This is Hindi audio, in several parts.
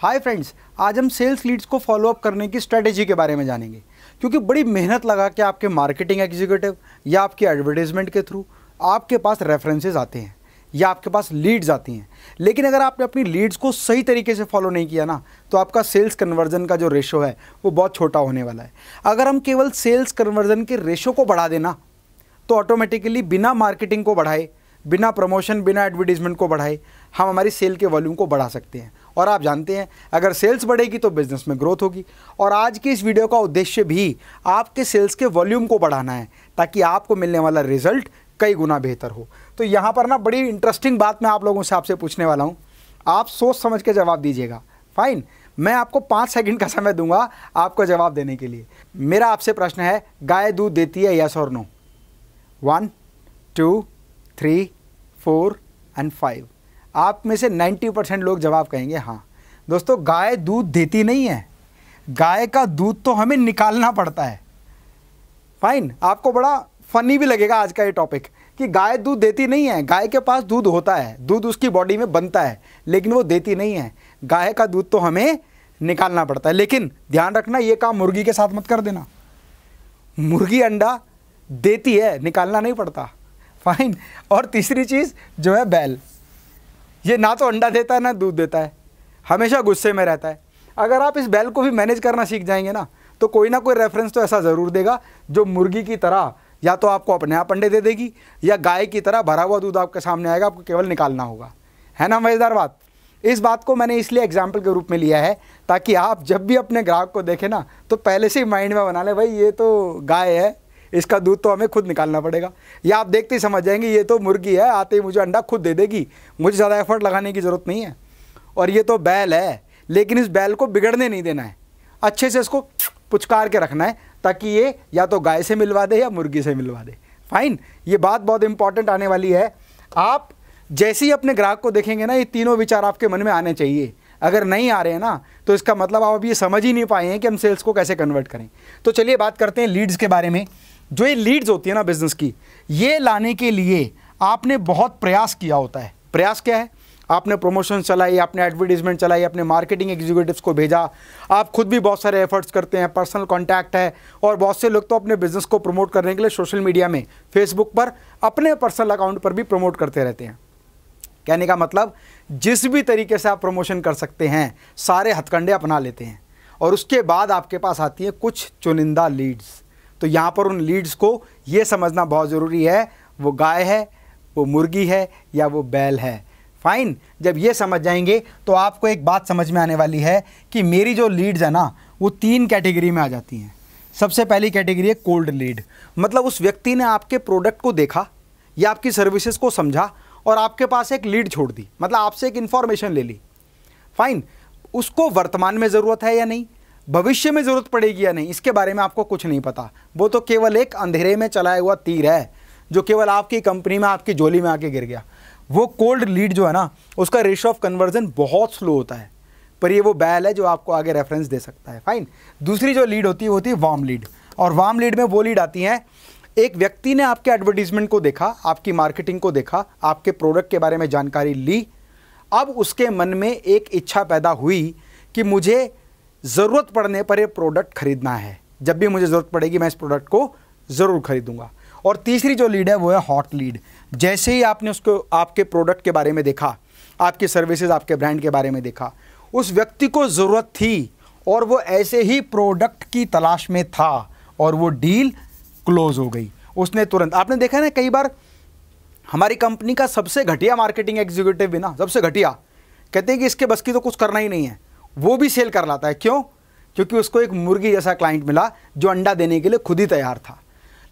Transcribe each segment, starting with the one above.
हाय फ्रेंड्स आज हम सेल्स लीड्स को फॉलोअप करने की स्ट्रैटेजी के बारे में जानेंगे क्योंकि बड़ी मेहनत लगा के आपके मार्केटिंग एग्जीक्यूटिव या आपके एडवर्टीजमेंट के थ्रू आपके पास रेफरेंसेज आते हैं या आपके पास लीड्स आती हैं लेकिन अगर आपने अपनी लीड्स को सही तरीके से फॉलो नहीं किया ना तो आपका सेल्स कन्वर्जन का जो रेशो है वो बहुत छोटा होने वाला है अगर हम केवल सेल्स कन्वर्जन के रेशो को बढ़ा देना तो ऑटोमेटिकली बिना मार्केटिंग को बढ़ाए बिना प्रमोशन बिना एडवर्टीजमेंट को बढ़ाए हम हमारी सेल के वॉल्यूम को बढ़ा सकते हैं और आप जानते हैं अगर सेल्स बढ़ेगी तो बिज़नेस में ग्रोथ होगी और आज की इस वीडियो का उद्देश्य भी आपके सेल्स के वॉल्यूम को बढ़ाना है ताकि आपको मिलने वाला रिजल्ट कई गुना बेहतर हो तो यहाँ पर ना बड़ी इंटरेस्टिंग बात मैं आप लोगों से आपसे पूछने वाला हूँ आप सोच समझ के जवाब दीजिएगा फाइन मैं आपको पाँच सेकंड का समय दूंगा आपको जवाब देने के लिए मेरा आपसे प्रश्न है गाय दूध देती है यस और no one two three four and five आप में से 90 परसेंट लोग जवाब कहेंगे हाँ दोस्तों गाय दूध देती नहीं है गाय का दूध तो हमें निकालना पड़ता है फाइन आपको बड़ा फनी भी लगेगा आज का ये टॉपिक कि गाय दूध देती नहीं है गाय के पास दूध होता है दूध उसकी बॉडी में बनता है लेकिन वो देती नहीं है गाय का दूध तो हमें निकालना पड़ता है लेकिन ध्यान रखना ये काम मुर्गी के साथ मत कर देना मुर्गी अंडा देती है निकालना नहीं पड़ता फाइन और तीसरी चीज़ जो है बैल ये ना तो अंडा देता है ना दूध देता है हमेशा गुस्से में रहता है अगर आप इस बैल को भी मैनेज करना सीख जाएंगे ना तो कोई ना कोई रेफरेंस तो ऐसा ज़रूर देगा जो मुर्गी की तरह या तो आपको अपने आप अंडे दे देगी या गाय की तरह भरा हुआ दूध आपके सामने आएगा आपको केवल निकालना होगा है ना मज़ेदार बात इस बात को मैंने इसलिए एग्जाम्पल के रूप में लिया है ताकि आप जब भी अपने ग्राहक को देखें ना तो पहले से ही माइंड में बना लें भाई ये तो गाय है इसका दूध तो हमें खुद निकालना पड़ेगा या आप देखते ही समझ जाएंगे ये तो मुर्गी है आते ही मुझे अंडा खुद दे देगी मुझे ज़्यादा एफर्ट लगाने की ज़रूरत नहीं है और ये तो बैल है लेकिन इस बैल को बिगड़ने नहीं देना है अच्छे से इसको पुचकार के रखना है ताकि ये या तो गाय से मिलवा दे या मुर्गी से मिलवा दे फाइन ये बात बहुत इंपॉर्टेंट आने वाली है आप जैसे ही अपने ग्राहक को देखेंगे ना ये तीनों विचार आपके मन में आने चाहिए अगर नहीं आ रहे हैं ना तो इसका मतलब आप अभी ये समझ ही नहीं पाए हैं कि हम सेल्स को कैसे कन्वर्ट करें तो चलिए बात करते हैं लीड्स के बारे में जो ये लीड्स होती है ना बिज़नेस की ये लाने के लिए आपने बहुत प्रयास किया होता है प्रयास क्या है आपने प्रमोशन चलाई आपने एडवर्टीजमेंट चलाई अपने मार्केटिंग एग्जीक्यूटिव्स को भेजा आप खुद भी बहुत सारे एफर्ट्स करते हैं पर्सनल कॉन्टैक्ट है और बहुत से लोग तो अपने बिजनेस को प्रमोट करने के लिए सोशल मीडिया में फेसबुक पर अपने पर्सनल अकाउंट पर भी प्रमोट करते रहते हैं कहने का मतलब जिस भी तरीके से आप प्रमोशन कर सकते हैं सारे हथकंडे अपना लेते हैं और उसके बाद आपके पास आती हैं कुछ चुनिंदा लीड्स तो यहाँ पर उन लीड्स को ये समझना बहुत ज़रूरी है वो गाय है वो मुर्गी है या वो बैल है फाइन जब ये समझ जाएंगे तो आपको एक बात समझ में आने वाली है कि मेरी जो लीड्स है ना वो तीन कैटेगरी में आ जाती हैं सबसे पहली कैटेगरी है कोल्ड लीड मतलब उस व्यक्ति ने आपके प्रोडक्ट को देखा या आपकी सर्विसेज को समझा और आपके पास एक लीड छोड़ दी मतलब आपसे एक इन्फॉर्मेशन ले ली फाइन उसको वर्तमान में ज़रूरत है या नहीं भविष्य में ज़रूरत पड़ेगी या नहीं इसके बारे में आपको कुछ नहीं पता वो तो केवल एक अंधेरे में चलाया हुआ तीर है जो केवल आपकी कंपनी में आपकी झोली में आके गिर गया वो कोल्ड लीड जो है ना उसका रेशो ऑफ कन्वर्जन बहुत स्लो होता है पर ये वो बैल है जो आपको आगे रेफरेंस दे सकता है फाइन दूसरी जो लीड होती है वो होती है वार्म लीड और वार्म लीड में वो लीड आती हैं एक व्यक्ति ने आपके एडवर्टीजमेंट को देखा आपकी मार्केटिंग को देखा आपके प्रोडक्ट के बारे में जानकारी ली अब उसके मन में एक इच्छा पैदा हुई कि मुझे ज़रूरत पड़ने पर यह प्रोडक्ट खरीदना है जब भी मुझे ज़रूरत पड़ेगी मैं इस प्रोडक्ट को ज़रूर खरीदूंगा और तीसरी जो लीड है वो है हॉट लीड जैसे ही आपने उसको आपके प्रोडक्ट के बारे में देखा आपकी सर्विसेज आपके ब्रांड के बारे में देखा उस व्यक्ति को ज़रूरत थी और वो ऐसे ही प्रोडक्ट की तलाश में था और वो डील क्लोज हो गई उसने तुरंत आपने देखा ना कई बार हमारी कंपनी का सबसे घटिया मार्केटिंग एग्जीक्यूटिव बिना सबसे घटिया कहते हैं कि इसके बस की तो कुछ करना ही नहीं है वो भी सेल कर लाता है क्यों क्योंकि उसको एक मुर्गी जैसा क्लाइंट मिला जो अंडा देने के लिए खुद ही तैयार था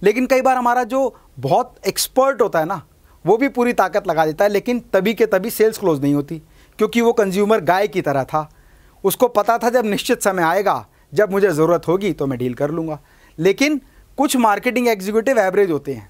लेकिन कई बार हमारा जो बहुत एक्सपर्ट होता है ना वो भी पूरी ताकत लगा देता है लेकिन तभी के तभी सेल्स क्लोज नहीं होती क्योंकि वो कंज्यूमर गाय की तरह था उसको पता था जब निश्चित समय आएगा जब मुझे ज़रूरत होगी तो मैं डील कर लूँगा लेकिन कुछ मार्केटिंग एग्जीक्यूटिव एवरेज होते हैं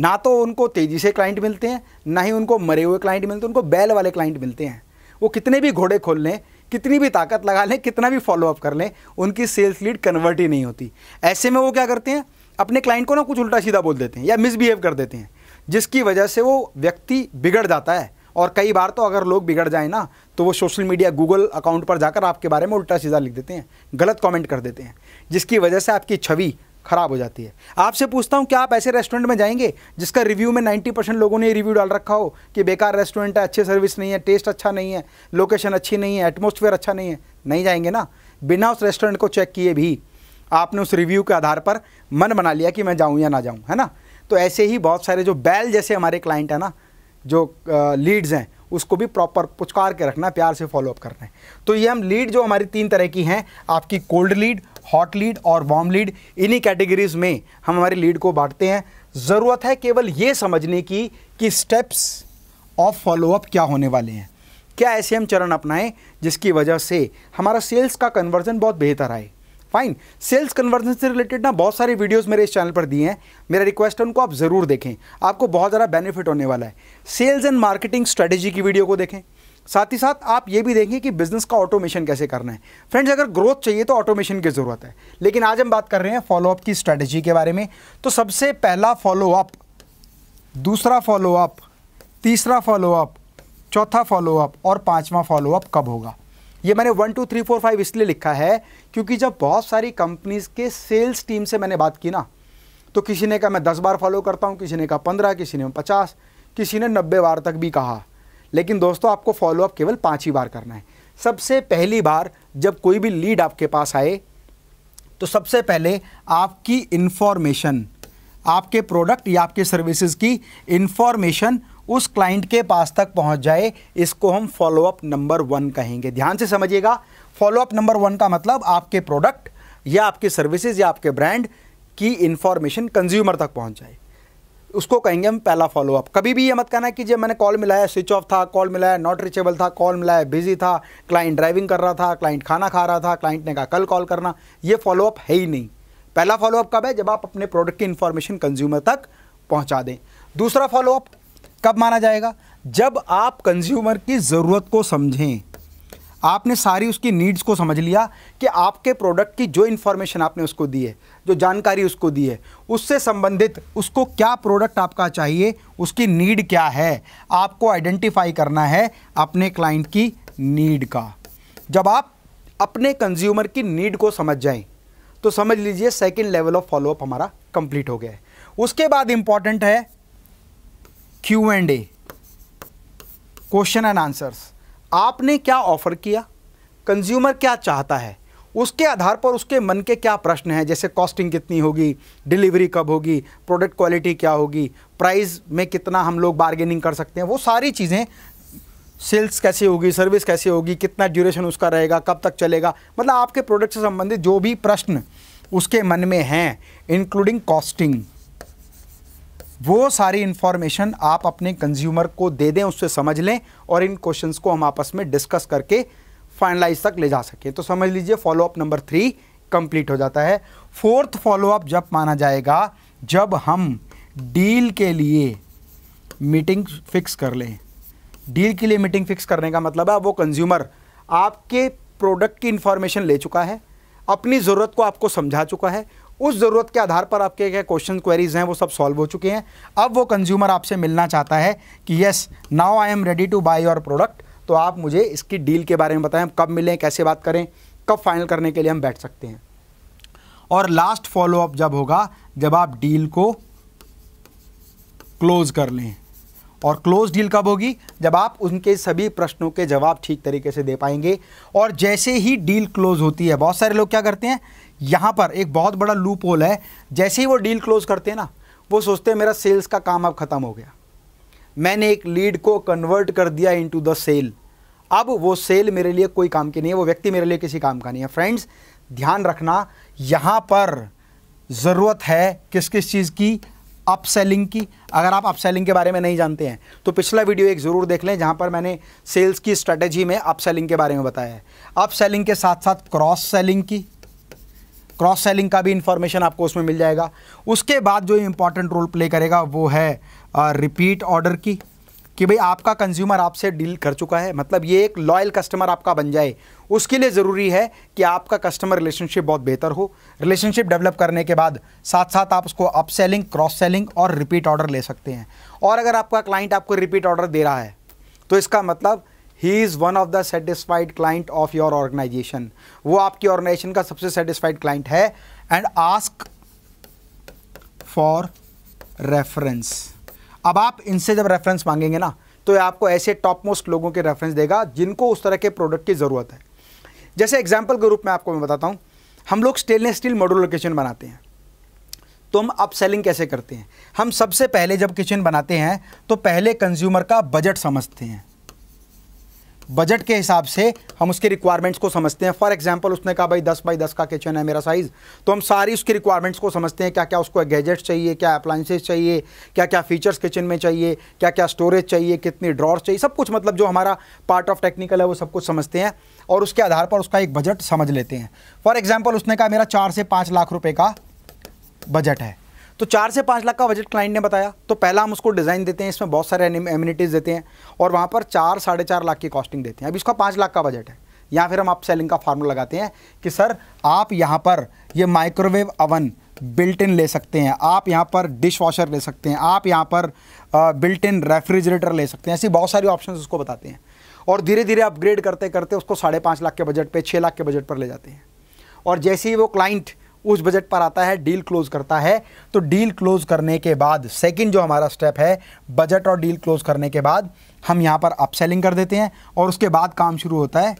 ना तो उनको तेज़ी से क्लाइंट मिलते हैं ना ही उनको मरे हुए क्लाइंट मिलते हैं उनको बैल वाले क्लाइंट मिलते हैं वो कितने भी घोड़े खोल लें कितनी भी ताकत लगा लें कितना भी फॉलोअप कर लें उनकी सेल्स लीड कन्वर्ट ही नहीं होती ऐसे में वो क्या करते हैं अपने क्लाइंट को ना कुछ उल्टा सीधा बोल देते हैं या मिसबिहेव कर देते हैं जिसकी वजह से वो व्यक्ति बिगड़ जाता है और कई बार तो अगर लोग बिगड़ जाए ना तो वो सोशल मीडिया गूगल अकाउंट पर जाकर आपके बारे में उल्टा सीधा लिख देते हैं गलत कमेंट कर देते हैं जिसकी वजह से आपकी छवि ख़राब हो जाती है आपसे पूछता हूँ क्या आप ऐसे रेस्टोरेंट में जाएंगे जिसका रिव्यू में 90 परसेंट लोगों ने रिव्यू डाल रखा हो कि बेकार रेस्टोरेंट है अच्छी सर्विस नहीं है टेस्ट अच्छा नहीं है लोकेशन अच्छी नहीं है एटमोसफेयर अच्छा नहीं है नहीं जाएंगे ना बिना उस रेस्टोरेंट को चेक किए भी आपने उस रिव्यू के आधार पर मन बना लिया कि मैं जाऊँ या ना जाऊँ है ना तो ऐसे ही बहुत सारे जो बैल जैसे हमारे क्लाइंट हैं ना जो लीड्स हैं उसको भी प्रॉपर पुचकार के रखना प्यार से फॉलोअप करना है तो ये हम लीड जो हमारी तीन तरह की हैं आपकी कोल्ड लीड हॉट लीड और वार्म लीड इन्हीं कैटेगरीज में हम हमारी लीड को बांटते हैं ज़रूरत है केवल ये समझने की कि स्टेप्स ऑफ फॉलोअप क्या होने वाले हैं क्या ऐसे हम चरण अपनाएं जिसकी वजह से हमारा सेल्स का कन्वर्जन बहुत बेहतर आए फाइन सेल्स कन्वर्जन से रिलेटेड ना बहुत सारी वीडियोस मेरे इस चैनल पर दिए हैं मेरा रिक्वेस्ट है उनको आप ज़रूर देखें आपको बहुत ज़्यादा बेनिफिट होने वाला है सेल्स एंड मार्केटिंग स्ट्रेटेजी की वीडियो को देखें साथ ही साथ आप ये भी देखेंगे कि बिज़नेस का ऑटोमेशन कैसे करना है फ्रेंड्स अगर ग्रोथ चाहिए तो ऑटोमेशन की ज़रूरत है लेकिन आज हम बात कर रहे हैं फॉलोअप की स्ट्रैटेजी के बारे में तो सबसे पहला फॉलोअप दूसरा फॉलोअप तीसरा फॉलोअप चौथा फॉलोअप और पाँचवा फॉलोअप कब होगा ये मैंने one two three four five इसलिए लिखा है क्योंकि जब बहुत सारी कंपनीज़ के सेल्स टीम से मैंने बात की ना तो किसी ने कहा मैं दस बार फॉलो करता हूँ किसी ने कहा पंद्रह किसी ने पचास किसी ने नब्बे बार तक भी कहा लेकिन दोस्तों आपको फॉलोअप केवल पाँच ही बार करना है सबसे पहली बार जब कोई भी लीड आपके पास आए तो सबसे पहले आपकी इन्फॉर्मेशन आपके प्रोडक्ट या आपके सर्विसेज की इन्फॉर्मेशन उस क्लाइंट के पास तक पहुंच जाए इसको हम फॉलोअप नंबर वन कहेंगे ध्यान से समझिएगा फॉलोअप नंबर वन का मतलब आपके प्रोडक्ट या आपके सर्विसेज या आपके ब्रांड की इन्फॉर्मेशन कंज्यूमर तक पहुंच जाए उसको कहेंगे हम पहला फॉलोअप कभी भी ये मत कहना कि जब मैंने कॉल मिलाया स्विच ऑफ था कॉल मिलाया नॉट रिचेबल था कॉल मिलाया बिजी था क्लाइंट ड्राइविंग कर रहा था क्लाइंट खाना खा रहा था क्लाइंट ने कहा कल कॉल करना ये फॉलोअप है ही नहीं पहला फॉलोअप कब है जब आप अपने प्रोडक्ट की इन्फॉर्मेशन कंज्यूमर तक पहुँचा दें दूसरा फॉलोअप कब माना जाएगा जब आप कंज्यूमर की ज़रूरत को समझें आपने सारी उसकी नीड्स को समझ लिया कि आपके प्रोडक्ट की जो इन्फॉर्मेशन आपने उसको दी है जो जानकारी उसको दी है उससे संबंधित उसको क्या प्रोडक्ट आपका चाहिए उसकी नीड क्या है आपको आइडेंटिफाई करना है अपने क्लाइंट की नीड का जब आप अपने कंज्यूमर की नीड को समझ जाएं तो समझ लीजिए सेकेंड लेवल ऑफ फॉलोअप हमारा कंप्लीट हो गया है उसके बाद इंपॉर्टेंट है Q and A question and answers आपने क्या ऑफ़र किया कंज्यूमर क्या चाहता है उसके आधार पर उसके मन के क्या प्रश्न हैं जैसे कॉस्टिंग कितनी होगी डिलीवरी कब होगी प्रोडक्ट क्वालिटी क्या होगी प्राइस में कितना हम लोग बार्गेनिंग कर सकते हैं वो सारी चीज़ें सेल्स कैसे होगी सर्विस कैसे होगी कितना ड्यूरेशन उसका रहेगा कब तक चलेगा मतलब आपके प्रोडक्ट से संबंधित जो भी प्रश्न उसके मन में हैं इंक्लूडिंग कॉस्टिंग वो सारी इन्फॉर्मेशन आप अपने कंज्यूमर को दे दें उससे समझ लें और इन क्वेश्चन को हम आपस में डिस्कस करके फाइनलाइज तक ले जा सकें तो समझ लीजिए फॉलोअप नंबर थ्री कंप्लीट हो जाता है फोर्थ फॉलोअप जब माना जाएगा जब हम डील के लिए मीटिंग फिक्स कर लें डील के लिए मीटिंग फिक्स करने का मतलब है वो कंज्यूमर आपके प्रोडक्ट की इन्फॉर्मेशन ले चुका है अपनी ज़रूरत को आपको समझा चुका है उस ज़रूरत के आधार पर आपके क्या क्वेश्चन क्वेरीज हैं वो सब सॉल्व हो चुके हैं अब वो कंज्यूमर आपसे मिलना चाहता है कि yes now I am ready to buy your product तो आप मुझे इसकी डील के बारे में बताएं कब मिलें कैसे बात करें कब फाइनल करने के लिए हम बैठ सकते हैं और लास्ट फॉलोअप जब होगा जब आप डील को क्लोज कर लें और क्लोज डील कब होगी जब आप उनके सभी प्रश्नों के जवाब ठीक तरीके से दे पाएंगे और जैसे ही डील क्लोज होती है बहुत सारे लोग क्या करते हैं यहाँ पर एक बहुत बड़ा लूप होल है जैसे ही वो डील क्लोज करते हैं ना वो सोचते हैं मेरा सेल्स का काम अब ख़त्म हो गया मैंने एक लीड को कन्वर्ट कर दिया इनटू द सेल अब वो सेल मेरे लिए कोई काम की नहीं है वो व्यक्ति मेरे लिए किसी काम का नहीं है फ्रेंड्स ध्यान रखना यहाँ पर ज़रूरत है किस किस चीज़ की अप सेलिंग की अगर आप अप सेलिंग के बारे में नहीं जानते हैं तो पिछला वीडियो एक ज़रूर देख लें जहाँ पर मैंने सेल्स की स्ट्रेटेजी में अप सेलिंग के बारे में बताया है अप सेलिंग के साथ साथ क्रॉस सेलिंग की क्रॉस सेलिंग का भी इन्फॉर्मेशन आपको उसमें मिल जाएगा उसके बाद जो इम्पॉर्टेंट रोल प्ले करेगा वो है रिपीट ऑर्डर की कि भाई आपका कंज्यूमर आपसे डील कर चुका है मतलब ये एक लॉयल कस्टमर आपका बन जाए उसके लिए ज़रूरी है कि आपका कस्टमर रिलेशनशिप बहुत बेहतर हो रिलेशनशिप डेवलप करने के बाद साथ साथ आप उसको अप सेलिंग क्रॉस सेलिंग और रिपीट ऑर्डर ले सकते हैं और अगर आपका क्लाइंट आपको रिपीट ऑर्डर दे रहा है तो इसका मतलब he is one of the satisfied client of your organisation वो आपकी ऑर्गेनाइजेशन का सबसे सेटिस्फाइड क्लाइंट है एंड आस्क फॉर रेफरेंस अब आप इनसे जब रेफरेंस मांगेंगे ना तो ये आपको ऐसे टॉप मोस्ट लोगों के रेफरेंस देगा जिनको उस तरह के प्रोडक्ट की ज़रूरत है जैसे एग्जाम्पल के रूप में आपको मैं बताता हूँ हम लोग स्टेनलेस स्टील मॉडुलर किचन बनाते हैं तो हम अप सेलिंग कैसे करते हैं हम सबसे पहले जब किचन बनाते हैं तो पहले कंज्यूमर का बजट समझते हैं बजट के हिसाब से हम उसके रिक्वायरमेंट्स को समझते हैं फॉर एग्जाम्पल उसने कहा भाई दस बाई दस का किचन है मेरा साइज़ तो हम सारी उसकी रिक्वायरमेंट्स को समझते हैं क्या क्या उसको गैजेट्स चाहिए क्या अप्लाइंसेज चाहिए क्या क्या फीचर्स किचन में चाहिए क्या क्या स्टोरेज चाहिए कितनी ड्रॉर्स चाहिए सब कुछ मतलब जो हमारा पार्ट ऑफ टेक्निकल है वो सब कुछ समझते हैं और उसके आधार पर उसका एक बजट समझ लेते हैं फॉर एग्जाम्पल उसने कहा मेरा चार से पाँच लाख रुपये का बजट है तो चार से पाँच लाख का बजट क्लाइंट ने बताया तो पहला हम उसको डिज़ाइन देते हैं इसमें बहुत सारे एम्यूनिटीज़ देते हैं और वहाँ पर चार साढ़े चार लाख की कॉस्टिंग देते हैं अभी इसका पाँच लाख का बजट है या फिर हम आप सेलिंग का फार्मूला लगाते हैं कि सर आप यहाँ पर ये माइक्रोवेव अवन बिल्ट इन ले सकते हैं आप यहाँ पर डिश वॉशर ले सकते हैं आप यहाँ पर बिल्ट इन रेफ्रिजरेटर ले सकते हैं ऐसी बहुत सारी ऑप्शन उसको बताते हैं और धीरे धीरे अपग्रेड करते करते उसको साढ़े पाँच लाख के बजट पर छः लाख के बजट पर ले जाते हैं और जैसे ही वो क्लाइंट उस बजट पर आता है डील क्लोज करता है तो डील क्लोज करने के बाद सेकंड जो हमारा स्टेप है बजट और डील क्लोज करने के बाद हम यहाँ पर अपसेलिंग कर देते हैं और उसके बाद काम शुरू होता है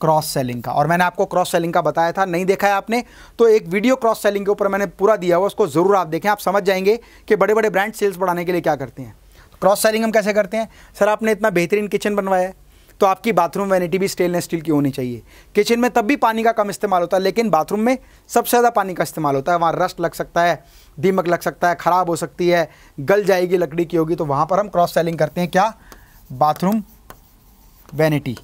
क्रॉस सेलिंग का और मैंने आपको क्रॉस सेलिंग का बताया था नहीं देखा है आपने तो एक वीडियो क्रॉस सेलिंग के ऊपर मैंने पूरा दिया हुआ उसको ज़रूर आप देखें आप समझ जाएंगे कि बड़े बड़े ब्रांड सेल्स बढ़ाने के लिए क्या करते हैं क्रॉस सेलिंग हम कैसे करते हैं सर आपने इतना बेहतरीन किचन बनवाया है तो आपकी बाथरूम वैनिटी भी स्टेनलेस स्टील की होनी चाहिए किचन में तब भी पानी का कम इस्तेमाल होता है लेकिन बाथरूम में सबसे ज़्यादा पानी का इस्तेमाल होता है वहाँ रस्ट लग सकता है दीमक लग सकता है ख़राब हो सकती है गल जाएगी लकड़ी की होगी तो वहाँ पर हम क्रॉस सेलिंग करते हैं क्या बाथरूम वैनिटी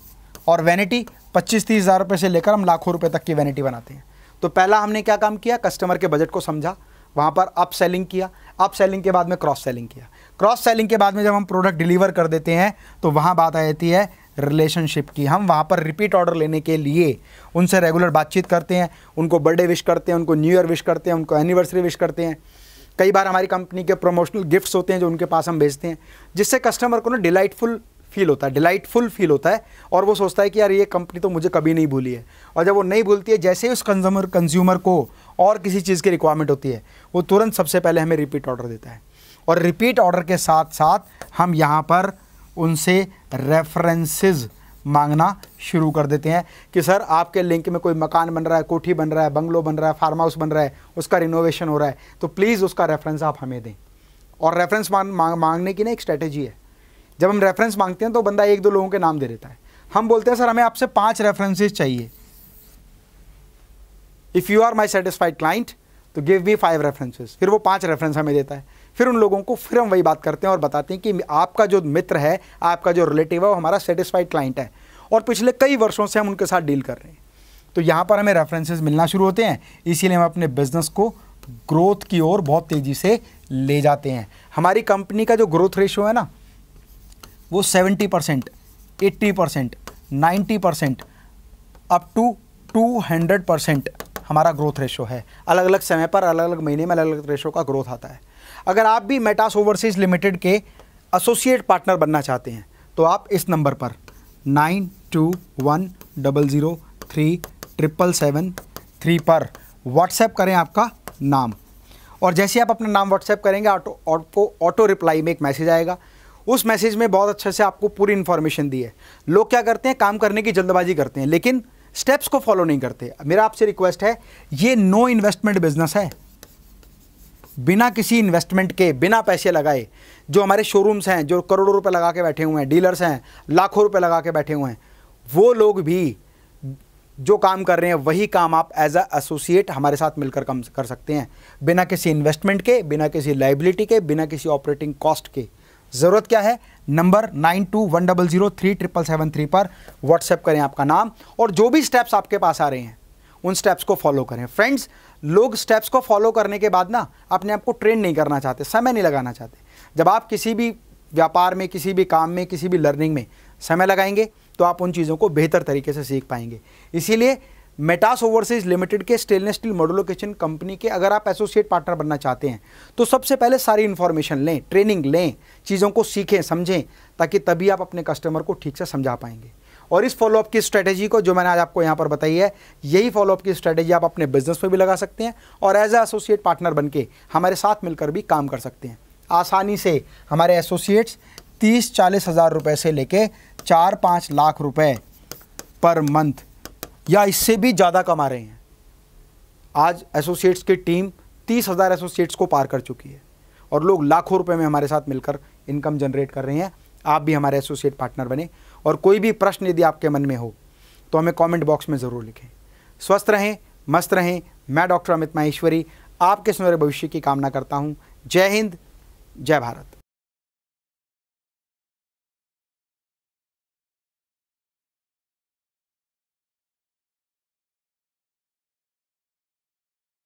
और वैनिटी पच्चीस तीस हज़ार रुपये से लेकर हम लाखों रुपये तक की वैनिटी बनाते हैं तो पहला हमने क्या काम किया कस्टमर के बजट को समझा वहाँ पर अप सेलिंग किया अप सेलिंग के बाद में क्रॉस सेलिंग किया क्रॉस सेलिंग के बाद में जब हम प्रोडक्ट डिलीवर कर देते हैं तो वहाँ बात आ जाती है रिलेशनशिप की हम वहाँ पर रिपीट ऑर्डर लेने के लिए उनसे रेगुलर बातचीत करते हैं उनको बर्थडे विश करते हैं उनको न्यू ईयर विश करते हैं उनको एनिवर्सरी विश करते हैं कई बार हमारी कंपनी के प्रमोशनल गिफ्ट्स होते हैं जो उनके पास हम भेजते हैं जिससे कस्टमर को ना डिलाइटफुल फील होता है डिलाइटफुल फील होता है और वो सोचता है कि यार ये कंपनी तो मुझे कभी नहीं भूली है और जब वो नहीं भूलती है जैसे ही उस कंज्यूमर कंज्यूमर को और किसी चीज़ की रिक्वायरमेंट होती है वो तुरंत सबसे पहले हमें रिपीट ऑर्डर देता है और रिपीट ऑर्डर के साथ साथ हम यहाँ पर उनसे रेफरेंसेस मांगना शुरू कर देते हैं कि सर आपके लिंक में कोई मकान बन रहा है कोठी बन रहा है बंगलो बन रहा है फार्म हाउस बन रहा है उसका रिनोवेशन हो रहा है तो प्लीज़ उसका रेफरेंस आप हमें दें और रेफरेंस मांग, मांग मांगने की ना एक स्ट्रेटेजी है जब हम रेफरेंस मांगते हैं तो बंदा एक दो लोगों के नाम दे देता है हम बोलते हैं सर हमें आपसे पाँच रेफरेंसेज चाहिए if you are my satisfied client तो गिव मी फाइव रेफरेंसेज फिर वो पाँच रेफरेंस हमें देता है फिर उन लोगों को फिर हम वही बात करते हैं और बताते हैं कि आपका जो मित्र है आपका जो रिलेटिव है वो हमारा सेटिस्फाइड क्लाइंट है और पिछले कई वर्षों से हम उनके साथ डील कर रहे हैं तो यहाँ पर हमें रेफरेंसेज मिलना शुरू होते हैं इसीलिए हम अपने बिजनेस को ग्रोथ की ओर बहुत तेज़ी से ले जाते हैं हमारी कंपनी का जो ग्रोथ रेशियो है ना वो seventy percent eighty percent ninety percent up to two hundred percent हमारा ग्रोथ रेशो है अलग अलग समय पर अलग अलग महीने में अलग अलग रेशो का ग्रोथ आता है अगर आप भी मेटास ओवरसीज लिमिटेड के एसोसिएट पार्टनर बनना चाहते हैं तो आप इस नंबर पर nine two one double zero three triple seven three पर व्हाट्सएप करें आपका नाम और जैसे आप अपना नाम व्हाट्सएप करेंगे ऑटो ऑटो ऑटो रिप्लाई में एक मैसेज आएगा उस मैसेज में बहुत अच्छे से आपको पूरी इन्फॉर्मेशन दी है लोग क्या करते हैं काम करने की जल्दबाजी करते हैं लेकिन स्टेप्स को फॉलो नहीं करते मेरा आपसे रिक्वेस्ट है ये नो इन्वेस्टमेंट बिजनेस है बिना किसी इन्वेस्टमेंट के बिना पैसे लगाए जो हमारे शोरूम्स हैं जो करोड़ों रुपए लगा के बैठे हुए हैं डीलर्स हैं लाखों रुपए लगा के बैठे हुए हैं वो लोग भी जो काम कर रहे हैं वही काम आप एज अ एसोसिएट हमारे साथ मिलकर कम कर सकते हैं बिना किसी इन्वेस्टमेंट के बिना किसी लाइबिलिटी के बिना किसी ऑपरेटिंग कॉस्ट के ज़रूरत क्या है number nine two one double zero three triple seven three पर व्हाट्सएप करें आपका नाम और जो भी स्टेप्स आपके पास आ रहे हैं उन स्टेप्स को फॉलो करें फ्रेंड्स लोग स्टेप्स को फॉलो करने के बाद ना अपने आप को ट्रेन नहीं करना चाहते समय नहीं लगाना चाहते जब आप किसी भी व्यापार में किसी भी काम में किसी भी लर्निंग में समय लगाएंगे तो आप उन चीज़ों को बेहतर तरीके से सीख पाएंगे इसीलिए मेटास ओवरसीज लिमिटेड के stainless steel modular kitchen company के अगर आप एसोसिएट पार्टनर बनना चाहते हैं तो सबसे पहले सारी इन्फॉर्मेशन लें ट्रेनिंग लें चीज़ों को सीखें समझें ताकि तभी आप अपने कस्टमर को ठीक से समझा पाएंगे और इस फॉलोअप की स्ट्रैटेजी को जो मैंने आज आपको यहाँ पर बताई है यही फॉलोअप की स्ट्रैटेजी आप अपने बिजनेस में भी लगा सकते हैं और एज ए एसोसिएट पार्टनर बन के हमारे साथ मिलकर भी काम कर सकते हैं आसानी से हमारे एसोसिएट्स तीस चालीस हज़ार रुपये से लेके चार पाँच लाख रुपए पर मंथ या इससे भी ज़्यादा कमा रहे हैं आज एसोसिएट्स की टीम तीस हज़ार एसोसिएट्स को पार कर चुकी है और लोग लाखों रुपए में हमारे साथ मिलकर इनकम जनरेट कर रहे हैं आप भी हमारे एसोसिएट पार्टनर बने और कोई भी प्रश्न यदि आपके मन में हो तो हमें कमेंट बॉक्स में ज़रूर लिखें स्वस्थ रहें मस्त रहें मैं डॉक्टर अमित माहेश्वरी आपके सुनहरे भविष्य की कामना करता हूँ जय हिंद जय भारत